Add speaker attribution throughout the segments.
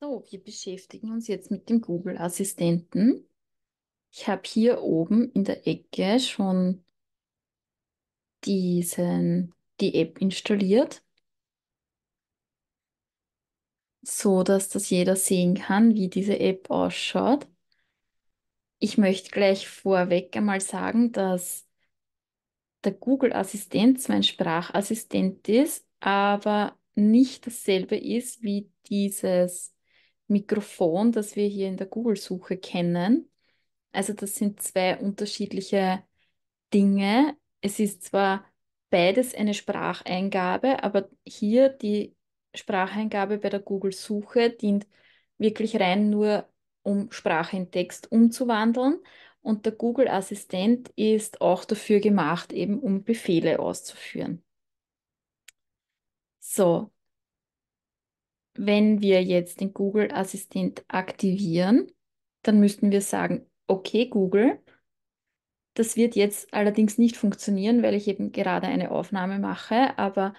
Speaker 1: So, wir beschäftigen uns jetzt mit dem Google-Assistenten. Ich habe hier oben in der Ecke schon diesen, die App installiert, so dass das jeder sehen kann, wie diese App ausschaut. Ich möchte gleich vorweg einmal sagen, dass der Google-Assistent zwar ein Sprachassistent ist, aber nicht dasselbe ist wie dieses Mikrofon, das wir hier in der Google-Suche kennen. Also das sind zwei unterschiedliche Dinge. Es ist zwar beides eine Spracheingabe, aber hier die Spracheingabe bei der Google-Suche dient wirklich rein nur, um Sprache in Text umzuwandeln. Und der Google-Assistent ist auch dafür gemacht, eben um Befehle auszuführen. So, wenn wir jetzt den Google Assistent aktivieren, dann müssten wir sagen, okay Google, das wird jetzt allerdings nicht funktionieren, weil ich eben gerade eine Aufnahme mache, aber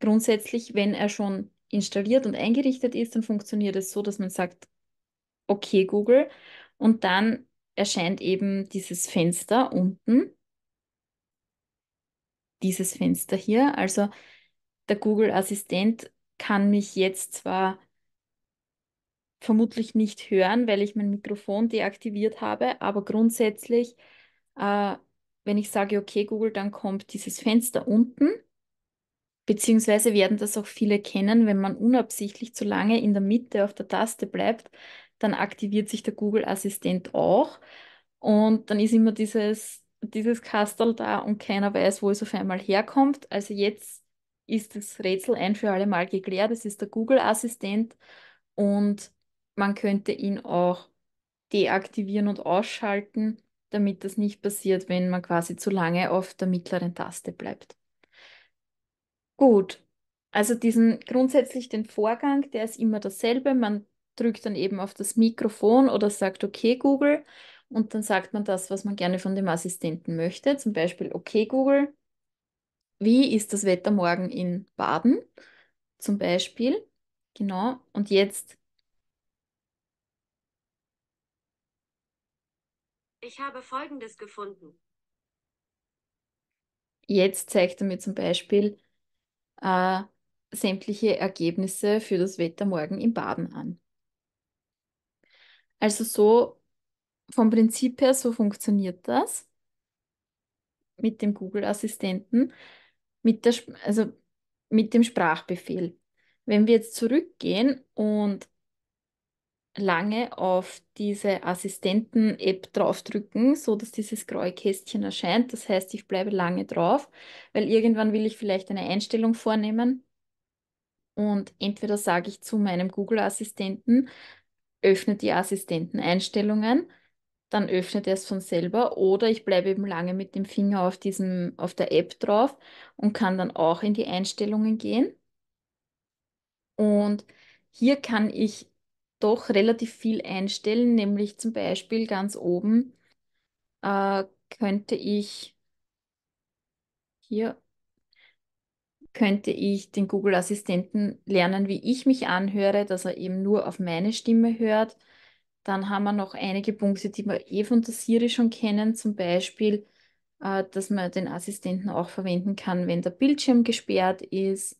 Speaker 1: grundsätzlich, wenn er schon installiert und eingerichtet ist, dann funktioniert es so, dass man sagt, okay Google, und dann erscheint eben dieses Fenster unten, dieses Fenster hier, also der Google Assistent kann mich jetzt zwar vermutlich nicht hören, weil ich mein Mikrofon deaktiviert habe, aber grundsätzlich, äh, wenn ich sage, okay, Google, dann kommt dieses Fenster unten, beziehungsweise werden das auch viele kennen, wenn man unabsichtlich zu lange in der Mitte auf der Taste bleibt, dann aktiviert sich der Google-Assistent auch und dann ist immer dieses, dieses Kastel da und keiner weiß, wo es auf einmal herkommt. Also jetzt ist das Rätsel ein für alle Mal geklärt. Es ist der Google-Assistent und man könnte ihn auch deaktivieren und ausschalten, damit das nicht passiert, wenn man quasi zu lange auf der mittleren Taste bleibt. Gut, also diesen grundsätzlich den Vorgang, der ist immer dasselbe. Man drückt dann eben auf das Mikrofon oder sagt Okay Google und dann sagt man das, was man gerne von dem Assistenten möchte. Zum Beispiel Okay Google, wie ist das Wetter morgen in Baden zum Beispiel. Genau. Und jetzt. Ich habe Folgendes gefunden. Jetzt zeigt er mir zum Beispiel äh, sämtliche Ergebnisse für das Wetter morgen in Baden an. Also so vom Prinzip her, so funktioniert das mit dem Google-Assistenten mit, der, also mit dem Sprachbefehl. Wenn wir jetzt zurückgehen und lange auf diese Assistenten-App draufdrücken, so dass dieses graue Kästchen erscheint. Das heißt, ich bleibe lange drauf, weil irgendwann will ich vielleicht eine Einstellung vornehmen und entweder sage ich zu meinem Google-Assistenten, öffne die Assistenteneinstellungen einstellungen dann öffnet er es von selber. Oder ich bleibe eben lange mit dem Finger auf, diesem, auf der App drauf und kann dann auch in die Einstellungen gehen. Und hier kann ich doch relativ viel einstellen, nämlich zum Beispiel ganz oben äh, könnte ich hier könnte ich den Google Assistenten lernen, wie ich mich anhöre, dass er eben nur auf meine Stimme hört. Dann haben wir noch einige Punkte, die wir eh von der Siri schon kennen, zum Beispiel, äh, dass man den Assistenten auch verwenden kann, wenn der Bildschirm gesperrt ist.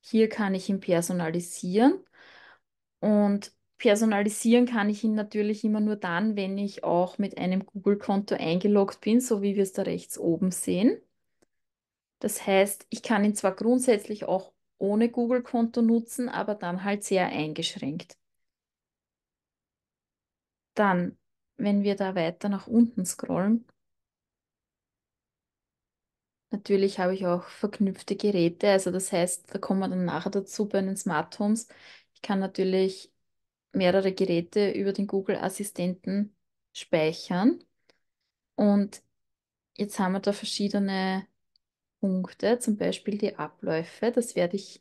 Speaker 1: Hier kann ich ihn personalisieren. Und personalisieren kann ich ihn natürlich immer nur dann, wenn ich auch mit einem Google-Konto eingeloggt bin, so wie wir es da rechts oben sehen. Das heißt, ich kann ihn zwar grundsätzlich auch ohne Google-Konto nutzen, aber dann halt sehr eingeschränkt. Dann, wenn wir da weiter nach unten scrollen, Natürlich habe ich auch verknüpfte Geräte, also das heißt, da kommen wir dann nachher dazu bei den Smart Homes. Ich kann natürlich mehrere Geräte über den Google Assistenten speichern. Und jetzt haben wir da verschiedene Punkte, zum Beispiel die Abläufe, das werde ich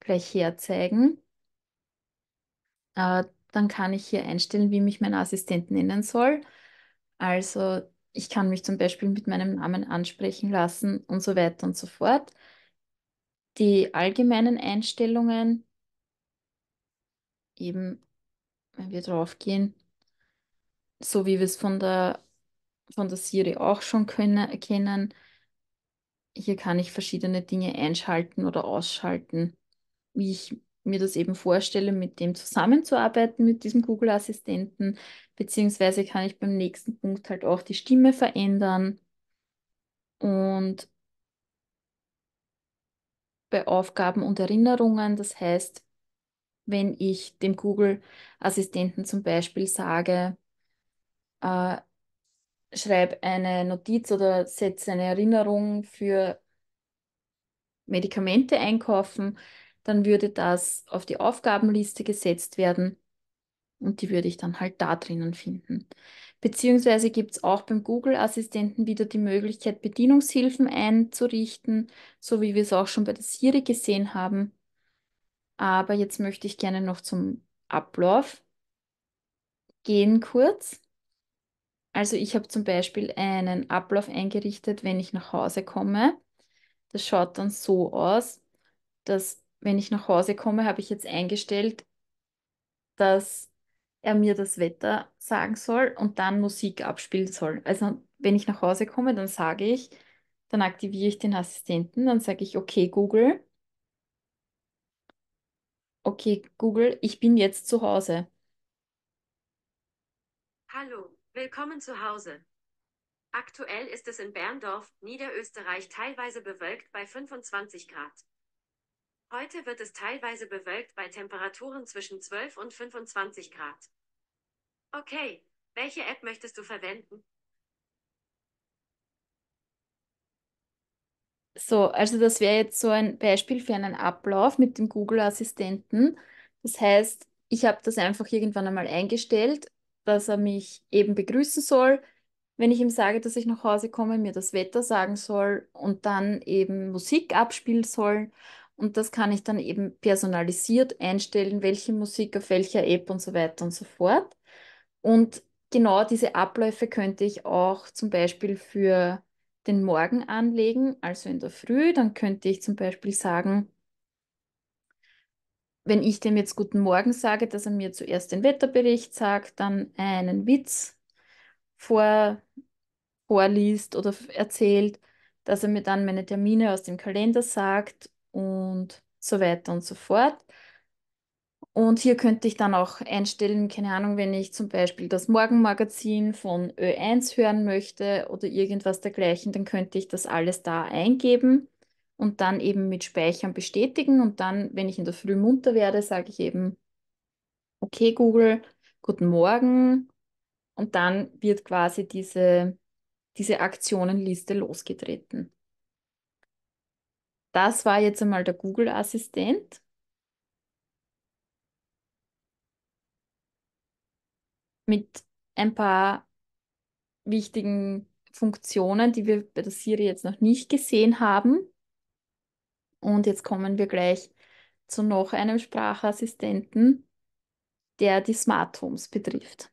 Speaker 1: gleich herzeigen. Äh, dann kann ich hier einstellen, wie mich mein Assistent nennen soll. Also ich kann mich zum Beispiel mit meinem Namen ansprechen lassen und so weiter und so fort. Die allgemeinen Einstellungen, eben wenn wir drauf gehen, so wie wir es von der, von der Siri auch schon können, kennen, hier kann ich verschiedene Dinge einschalten oder ausschalten, wie ich mir das eben vorstelle, mit dem zusammenzuarbeiten, mit diesem Google-Assistenten, beziehungsweise kann ich beim nächsten Punkt halt auch die Stimme verändern und bei Aufgaben und Erinnerungen, das heißt, wenn ich dem Google-Assistenten zum Beispiel sage, äh, schreib eine Notiz oder setze eine Erinnerung für Medikamente einkaufen, dann würde das auf die Aufgabenliste gesetzt werden und die würde ich dann halt da drinnen finden. Beziehungsweise gibt es auch beim Google-Assistenten wieder die Möglichkeit, Bedienungshilfen einzurichten, so wie wir es auch schon bei der Siri gesehen haben. Aber jetzt möchte ich gerne noch zum Ablauf gehen kurz. Also ich habe zum Beispiel einen Ablauf eingerichtet, wenn ich nach Hause komme. Das schaut dann so aus, dass wenn ich nach Hause komme, habe ich jetzt eingestellt, dass er mir das Wetter sagen soll und dann Musik abspielen soll. Also wenn ich nach Hause komme, dann sage ich, dann aktiviere ich den Assistenten, dann sage ich, okay Google, okay Google, ich bin jetzt zu Hause. Hallo, willkommen zu Hause. Aktuell ist es in Berndorf, Niederösterreich teilweise bewölkt bei 25 Grad. Heute wird es teilweise bewölkt bei Temperaturen zwischen 12 und 25 Grad. Okay, welche App möchtest du verwenden? So, also das wäre jetzt so ein Beispiel für einen Ablauf mit dem Google-Assistenten. Das heißt, ich habe das einfach irgendwann einmal eingestellt, dass er mich eben begrüßen soll, wenn ich ihm sage, dass ich nach Hause komme, mir das Wetter sagen soll und dann eben Musik abspielen soll. Und das kann ich dann eben personalisiert einstellen, welche Musik auf welcher App und so weiter und so fort. Und genau diese Abläufe könnte ich auch zum Beispiel für den Morgen anlegen, also in der Früh. Dann könnte ich zum Beispiel sagen, wenn ich dem jetzt guten Morgen sage, dass er mir zuerst den Wetterbericht sagt, dann einen Witz vor, vorliest oder erzählt, dass er mir dann meine Termine aus dem Kalender sagt und so weiter und so fort. Und hier könnte ich dann auch einstellen, keine Ahnung, wenn ich zum Beispiel das Morgenmagazin von Ö1 hören möchte oder irgendwas dergleichen, dann könnte ich das alles da eingeben und dann eben mit Speichern bestätigen. Und dann, wenn ich in der Früh munter werde, sage ich eben, okay Google, guten Morgen. Und dann wird quasi diese, diese Aktionenliste losgetreten. Das war jetzt einmal der Google-Assistent. Mit ein paar wichtigen Funktionen, die wir bei der Siri jetzt noch nicht gesehen haben. Und jetzt kommen wir gleich zu noch einem Sprachassistenten, der die Smart Homes betrifft.